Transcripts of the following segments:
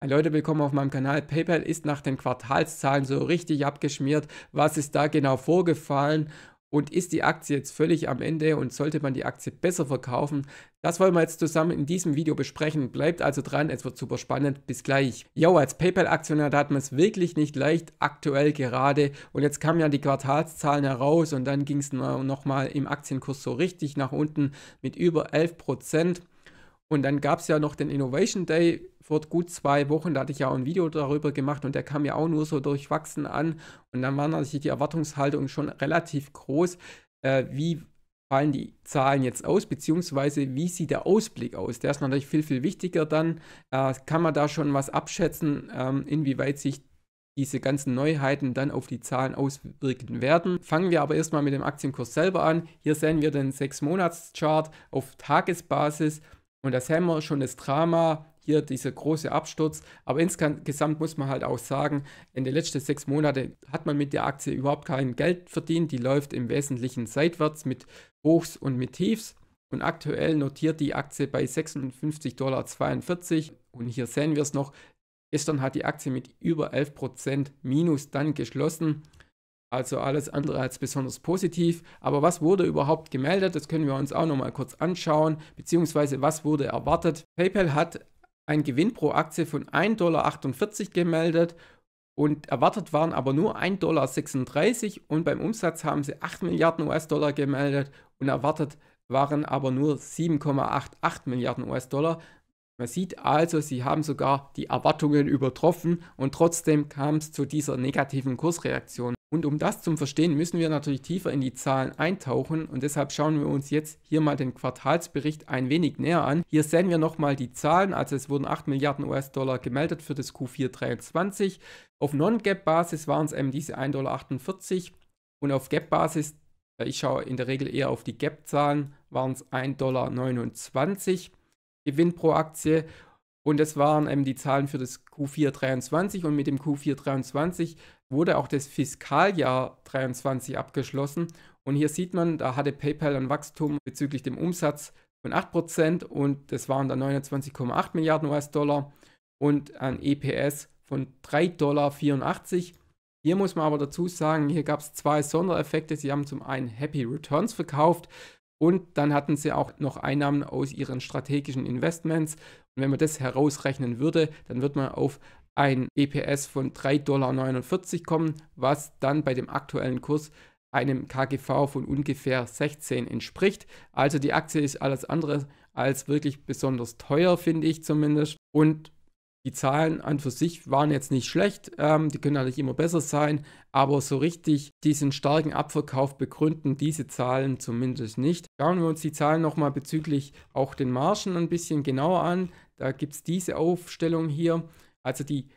Hey Leute, willkommen auf meinem Kanal. PayPal ist nach den Quartalszahlen so richtig abgeschmiert. Was ist da genau vorgefallen? Und ist die Aktie jetzt völlig am Ende und sollte man die Aktie besser verkaufen? Das wollen wir jetzt zusammen in diesem Video besprechen. Bleibt also dran, es wird super spannend. Bis gleich. Jo, als PayPal-Aktionär, da hat man es wirklich nicht leicht, aktuell gerade. Und jetzt kamen ja die Quartalszahlen heraus und dann ging es nochmal im Aktienkurs so richtig nach unten mit über 11 und dann gab es ja noch den Innovation Day vor gut zwei Wochen, da hatte ich ja auch ein Video darüber gemacht und der kam ja auch nur so durchwachsen an. Und dann war natürlich die Erwartungshaltung schon relativ groß, äh, wie fallen die Zahlen jetzt aus, beziehungsweise wie sieht der Ausblick aus? Der ist natürlich viel, viel wichtiger dann. Äh, kann man da schon was abschätzen, ähm, inwieweit sich diese ganzen Neuheiten dann auf die Zahlen auswirken werden. Fangen wir aber erstmal mit dem Aktienkurs selber an. Hier sehen wir den 6-Monats-Chart auf Tagesbasis und das haben wir schon das Drama, hier dieser große Absturz. Aber insgesamt muss man halt auch sagen, in den letzten sechs Monaten hat man mit der Aktie überhaupt kein Geld verdient. Die läuft im Wesentlichen seitwärts mit Hochs und mit Tiefs. Und aktuell notiert die Aktie bei 56,42 Dollar. Und hier sehen wir es noch. Gestern hat die Aktie mit über 11% Minus dann geschlossen. Also alles andere als besonders positiv. Aber was wurde überhaupt gemeldet? Das können wir uns auch nochmal kurz anschauen, beziehungsweise was wurde erwartet. PayPal hat einen Gewinn pro Aktie von 1,48 Dollar gemeldet und erwartet waren aber nur 1,36 Dollar und beim Umsatz haben sie 8 Milliarden US-Dollar gemeldet und erwartet waren aber nur 7,88 Milliarden US-Dollar. Man sieht also, sie haben sogar die Erwartungen übertroffen und trotzdem kam es zu dieser negativen Kursreaktion. Und um das zu verstehen, müssen wir natürlich tiefer in die Zahlen eintauchen und deshalb schauen wir uns jetzt hier mal den Quartalsbericht ein wenig näher an. Hier sehen wir nochmal die Zahlen, also es wurden 8 Milliarden US-Dollar gemeldet für das Q4 23. Auf Non-Gap-Basis waren es eben diese 1,48 Dollar und auf Gap-Basis, äh, ich schaue in der Regel eher auf die Gap-Zahlen, waren es 1,29 Dollar Gewinn pro Aktie und das waren eben ähm, die Zahlen für das Q4 23 und mit dem Q4 23 wurde auch das Fiskaljahr 23 abgeschlossen. Und hier sieht man, da hatte PayPal ein Wachstum bezüglich dem Umsatz von 8% und das waren dann 29,8 Milliarden US-Dollar und ein EPS von 3,84 Dollar. Hier muss man aber dazu sagen, hier gab es zwei Sondereffekte. Sie haben zum einen Happy Returns verkauft und dann hatten sie auch noch Einnahmen aus ihren strategischen Investments und wenn man das herausrechnen würde, dann wird man auf ein EPS von 3,49 Dollar kommen, was dann bei dem aktuellen Kurs einem KGV von ungefähr 16 entspricht. Also die Aktie ist alles andere als wirklich besonders teuer, finde ich zumindest. Und die Zahlen an und für sich waren jetzt nicht schlecht, ähm, die können natürlich immer besser sein, aber so richtig diesen starken Abverkauf begründen diese Zahlen zumindest nicht. Schauen wir uns die Zahlen nochmal bezüglich auch den Margen ein bisschen genauer an. Da gibt es diese Aufstellung hier. Also die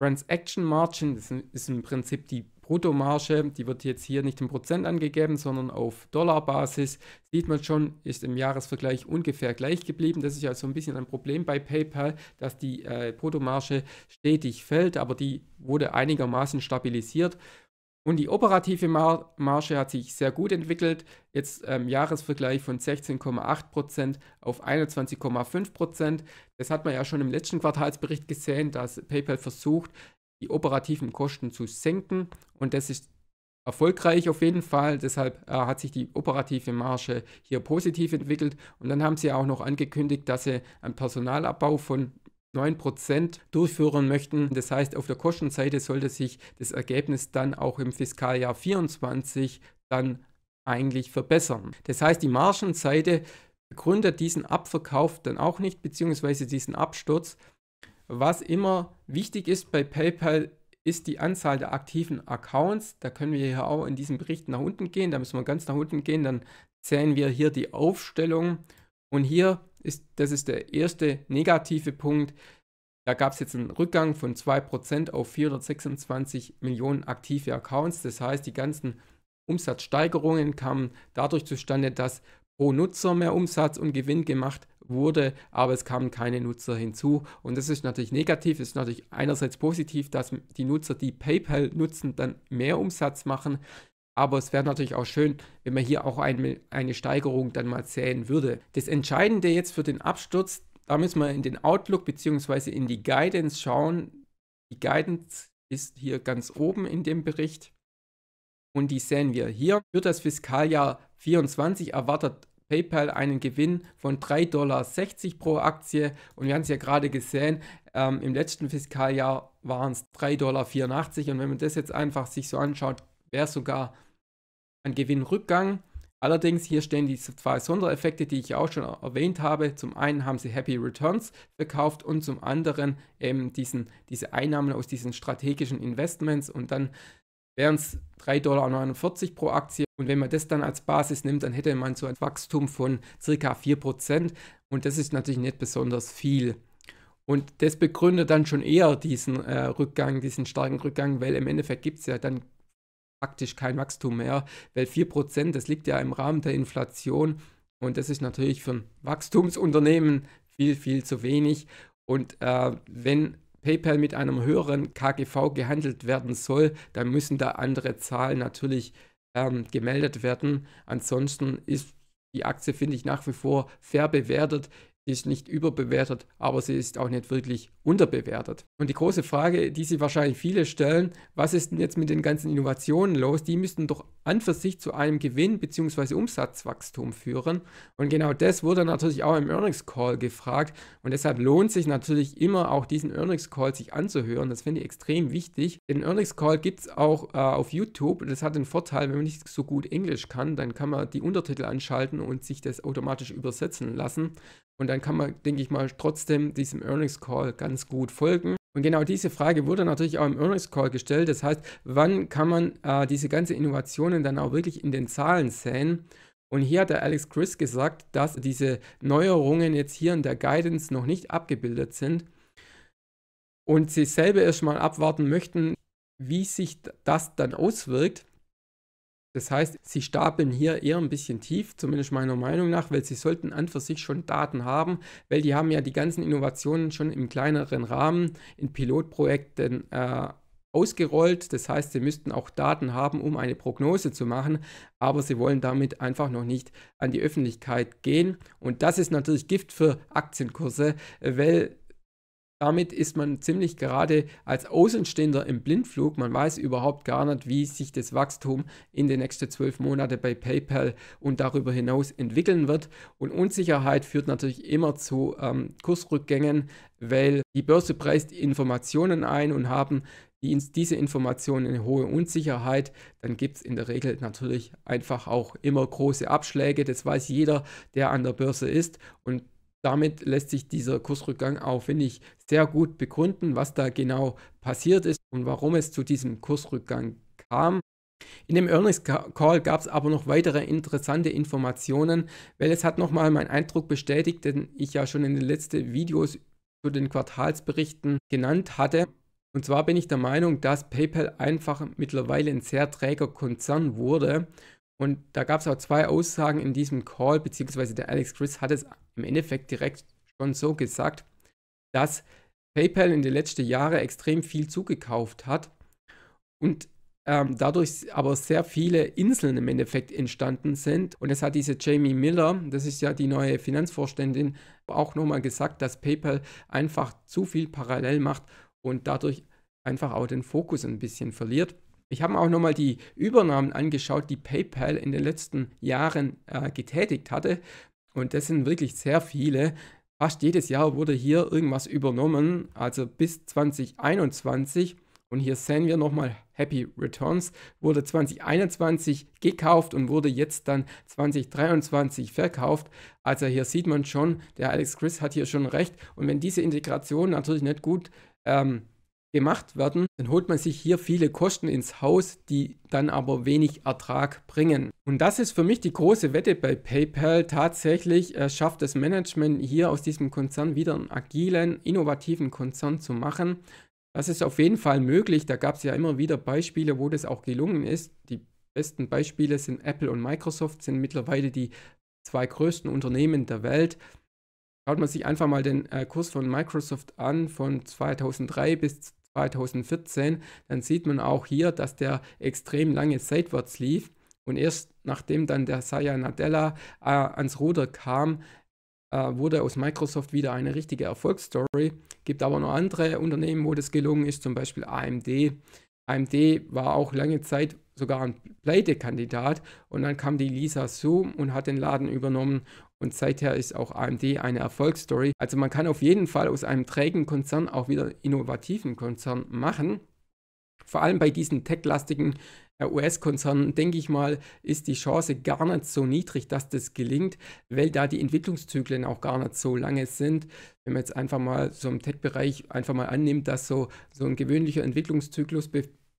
Transaction Margin, das ist im Prinzip die Bruttomarge, die wird jetzt hier nicht in Prozent angegeben, sondern auf Dollarbasis. Sieht man schon, ist im Jahresvergleich ungefähr gleich geblieben. Das ist ja so ein bisschen ein Problem bei PayPal, dass die äh, Bruttomarge stetig fällt, aber die wurde einigermaßen stabilisiert. Und die operative Marge hat sich sehr gut entwickelt, jetzt ähm, Jahresvergleich von 16,8% auf 21,5%. Das hat man ja schon im letzten Quartalsbericht gesehen, dass PayPal versucht, die operativen Kosten zu senken. Und das ist erfolgreich auf jeden Fall. Deshalb äh, hat sich die operative Marge hier positiv entwickelt. Und dann haben sie auch noch angekündigt, dass sie einen Personalabbau von 9% durchführen möchten. Das heißt, auf der Kostenseite sollte sich das Ergebnis dann auch im Fiskaljahr 24 dann eigentlich verbessern. Das heißt, die Margenseite begründet diesen Abverkauf dann auch nicht, beziehungsweise diesen Absturz. Was immer wichtig ist bei PayPal, ist die Anzahl der aktiven Accounts. Da können wir hier auch in diesem Bericht nach unten gehen. Da müssen wir ganz nach unten gehen. Dann zählen wir hier die Aufstellung. Und hier ist, das ist der erste negative Punkt. Da gab es jetzt einen Rückgang von 2% auf 426 Millionen aktive Accounts. Das heißt, die ganzen Umsatzsteigerungen kamen dadurch zustande, dass pro Nutzer mehr Umsatz und Gewinn gemacht wurde, aber es kamen keine Nutzer hinzu. Und das ist natürlich negativ, es ist natürlich einerseits positiv, dass die Nutzer, die PayPal nutzen, dann mehr Umsatz machen, aber es wäre natürlich auch schön, wenn man hier auch ein, eine Steigerung dann mal sehen würde. Das Entscheidende jetzt für den Absturz, da müssen wir in den Outlook bzw. in die Guidance schauen. Die Guidance ist hier ganz oben in dem Bericht. Und die sehen wir hier. Für das Fiskaljahr 24 erwartet PayPal einen Gewinn von 3,60 Dollar pro Aktie. Und wir haben es ja gerade gesehen, ähm, im letzten Fiskaljahr waren es 3,84 Dollar. Und wenn man das jetzt einfach sich so anschaut, wäre sogar an Gewinnrückgang. Allerdings hier stehen die zwei Sondereffekte, die ich auch schon erwähnt habe. Zum einen haben sie Happy Returns verkauft und zum anderen eben ähm, diesen, diese Einnahmen aus diesen strategischen Investments und dann wären es 3,49 Dollar pro Aktie. Und wenn man das dann als Basis nimmt, dann hätte man so ein Wachstum von circa 4%. Und das ist natürlich nicht besonders viel. Und das begründet dann schon eher diesen äh, Rückgang, diesen starken Rückgang, weil im Endeffekt gibt es ja dann praktisch kein Wachstum mehr, weil 4%, das liegt ja im Rahmen der Inflation und das ist natürlich für ein Wachstumsunternehmen viel, viel zu wenig. Und äh, wenn PayPal mit einem höheren KGV gehandelt werden soll, dann müssen da andere Zahlen natürlich ähm, gemeldet werden. Ansonsten ist die Aktie, finde ich, nach wie vor fair bewertet. ist nicht überbewertet, aber sie ist auch nicht wirklich unterbewertet. Und die große Frage, die sich wahrscheinlich viele stellen, was ist denn jetzt mit den ganzen Innovationen los? Die müssten doch an für sich zu einem Gewinn bzw. Umsatzwachstum führen. Und genau das wurde natürlich auch im Earnings Call gefragt. Und deshalb lohnt sich natürlich immer auch diesen Earnings Call sich anzuhören. Das finde ich extrem wichtig. Den Earnings Call gibt es auch äh, auf YouTube. Das hat den Vorteil, wenn man nicht so gut Englisch kann, dann kann man die Untertitel anschalten und sich das automatisch übersetzen lassen. Und dann kann man, denke ich mal, trotzdem diesem Earnings Call ganz ganz gut folgen. Und genau diese Frage wurde natürlich auch im Earnings Call gestellt. Das heißt, wann kann man äh, diese ganzen Innovationen dann auch wirklich in den Zahlen sehen? Und hier hat der Alex Chris gesagt, dass diese Neuerungen jetzt hier in der Guidance noch nicht abgebildet sind und sie selber erstmal abwarten möchten, wie sich das dann auswirkt. Das heißt, sie stapeln hier eher ein bisschen tief, zumindest meiner Meinung nach, weil sie sollten an für sich schon Daten haben, weil die haben ja die ganzen Innovationen schon im kleineren Rahmen in Pilotprojekten äh, ausgerollt. Das heißt, sie müssten auch Daten haben, um eine Prognose zu machen, aber sie wollen damit einfach noch nicht an die Öffentlichkeit gehen. Und das ist natürlich Gift für Aktienkurse, äh, weil damit ist man ziemlich gerade als Außenstehender im Blindflug. Man weiß überhaupt gar nicht, wie sich das Wachstum in den nächsten zwölf Monaten bei PayPal und darüber hinaus entwickeln wird. Und Unsicherheit führt natürlich immer zu ähm, Kursrückgängen, weil die Börse preist Informationen ein und haben die, diese Informationen eine hohe Unsicherheit, dann gibt es in der Regel natürlich einfach auch immer große Abschläge. Das weiß jeder, der an der Börse ist. Und damit lässt sich dieser Kursrückgang auch, finde ich, sehr gut begründen, was da genau passiert ist und warum es zu diesem Kursrückgang kam. In dem Earnings Call gab es aber noch weitere interessante Informationen, weil es hat nochmal meinen Eindruck bestätigt, den ich ja schon in den letzten Videos zu den Quartalsberichten genannt hatte. Und zwar bin ich der Meinung, dass PayPal einfach mittlerweile ein sehr träger Konzern wurde und da gab es auch zwei Aussagen in diesem Call, beziehungsweise der Alex Chris hat es im Endeffekt direkt schon so gesagt, dass PayPal in den letzten Jahren extrem viel zugekauft hat und ähm, dadurch aber sehr viele Inseln im Endeffekt entstanden sind. Und es hat diese Jamie Miller, das ist ja die neue Finanzvorständin, auch nochmal gesagt, dass PayPal einfach zu viel parallel macht und dadurch einfach auch den Fokus ein bisschen verliert. Ich habe mir auch nochmal die Übernahmen angeschaut, die PayPal in den letzten Jahren äh, getätigt hatte. Und das sind wirklich sehr viele. Fast jedes Jahr wurde hier irgendwas übernommen, also bis 2021. Und hier sehen wir nochmal Happy Returns, wurde 2021 gekauft und wurde jetzt dann 2023 verkauft. Also hier sieht man schon, der Alex Chris hat hier schon recht. Und wenn diese Integration natürlich nicht gut ähm, gemacht werden, dann holt man sich hier viele Kosten ins Haus, die dann aber wenig Ertrag bringen. Und das ist für mich die große Wette bei PayPal. Tatsächlich äh, schafft das Management hier aus diesem Konzern wieder einen agilen, innovativen Konzern zu machen. Das ist auf jeden Fall möglich. Da gab es ja immer wieder Beispiele, wo das auch gelungen ist. Die besten Beispiele sind Apple und Microsoft, sind mittlerweile die zwei größten Unternehmen der Welt. Schaut man sich einfach mal den äh, Kurs von Microsoft an von 2003 bis 2014, dann sieht man auch hier, dass der extrem lange seitwärts lief. Und erst nachdem dann der Saya Nadella äh, ans Ruder kam, äh, wurde aus Microsoft wieder eine richtige Erfolgsstory. Gibt aber noch andere Unternehmen, wo das gelungen ist, zum Beispiel AMD. AMD war auch lange Zeit sogar ein Pleitekandidat. Und dann kam die Lisa Su und hat den Laden übernommen. Und seither ist auch AMD eine Erfolgsstory. Also man kann auf jeden Fall aus einem trägen Konzern auch wieder innovativen Konzern machen. Vor allem bei diesen tech-lastigen äh, US-Konzernen, denke ich mal, ist die Chance gar nicht so niedrig, dass das gelingt, weil da die Entwicklungszyklen auch gar nicht so lange sind. Wenn man jetzt einfach mal so im Tech-Bereich einfach mal annimmt, dass so, so ein gewöhnlicher Entwicklungszyklus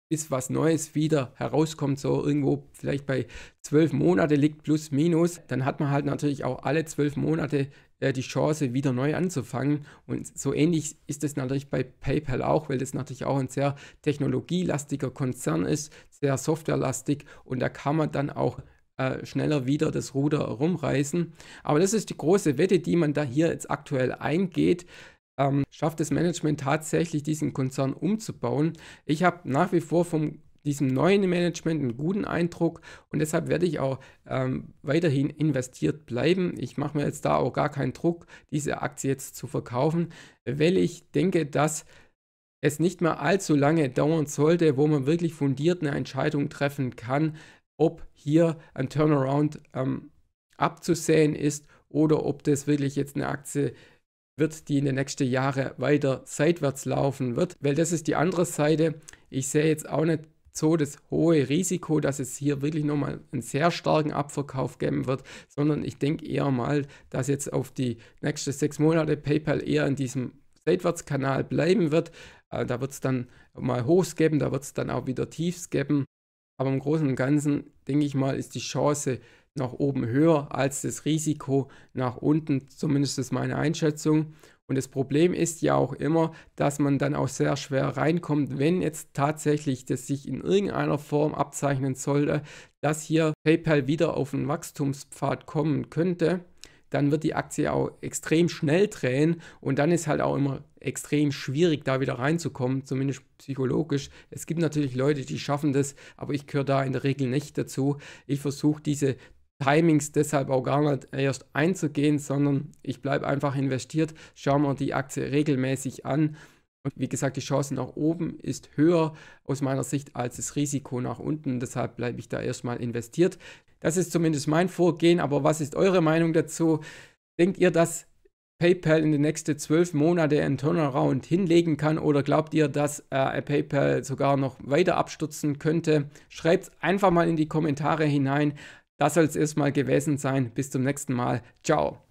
bis was Neues wieder herauskommt, so irgendwo vielleicht bei zwölf Monate liegt plus minus, dann hat man halt natürlich auch alle zwölf Monate äh, die Chance, wieder neu anzufangen. Und so ähnlich ist es natürlich bei PayPal auch, weil das natürlich auch ein sehr technologielastiger Konzern ist, sehr softwarelastig und da kann man dann auch äh, schneller wieder das Ruder rumreißen. Aber das ist die große Wette, die man da hier jetzt aktuell eingeht ähm, schafft das Management tatsächlich, diesen Konzern umzubauen. Ich habe nach wie vor von diesem neuen Management einen guten Eindruck und deshalb werde ich auch ähm, weiterhin investiert bleiben. Ich mache mir jetzt da auch gar keinen Druck, diese Aktie jetzt zu verkaufen, weil ich denke, dass es nicht mehr allzu lange dauern sollte, wo man wirklich fundiert eine Entscheidung treffen kann, ob hier ein Turnaround ähm, abzusehen ist oder ob das wirklich jetzt eine Aktie ist wird, die in den nächsten Jahren weiter seitwärts laufen wird, weil das ist die andere Seite. Ich sehe jetzt auch nicht so das hohe Risiko, dass es hier wirklich nochmal einen sehr starken Abverkauf geben wird, sondern ich denke eher mal, dass jetzt auf die nächsten sechs Monate PayPal eher in diesem Seitwärtskanal bleiben wird. Äh, da wird es dann mal Hochs geben, da wird es dann auch wieder Tiefs geben. Aber im Großen und Ganzen, denke ich mal, ist die Chance nach oben höher als das Risiko nach unten, zumindest ist meine Einschätzung. Und das Problem ist ja auch immer, dass man dann auch sehr schwer reinkommt, wenn jetzt tatsächlich das sich in irgendeiner Form abzeichnen sollte, dass hier PayPal wieder auf einen Wachstumspfad kommen könnte dann wird die Aktie auch extrem schnell drehen und dann ist halt auch immer extrem schwierig, da wieder reinzukommen, zumindest psychologisch. Es gibt natürlich Leute, die schaffen das, aber ich gehöre da in der Regel nicht dazu. Ich versuche diese Timings deshalb auch gar nicht erst einzugehen, sondern ich bleibe einfach investiert, Schauen wir die Aktie regelmäßig an. Und wie gesagt, die Chance nach oben ist höher aus meiner Sicht als das Risiko nach unten. Deshalb bleibe ich da erstmal investiert. Das ist zumindest mein Vorgehen. Aber was ist eure Meinung dazu? Denkt ihr, dass PayPal in den nächsten zwölf Monaten einen Turnaround hinlegen kann oder glaubt ihr, dass äh, PayPal sogar noch weiter abstürzen könnte? Schreibt es einfach mal in die Kommentare hinein. Das soll es erstmal gewesen sein. Bis zum nächsten Mal. Ciao.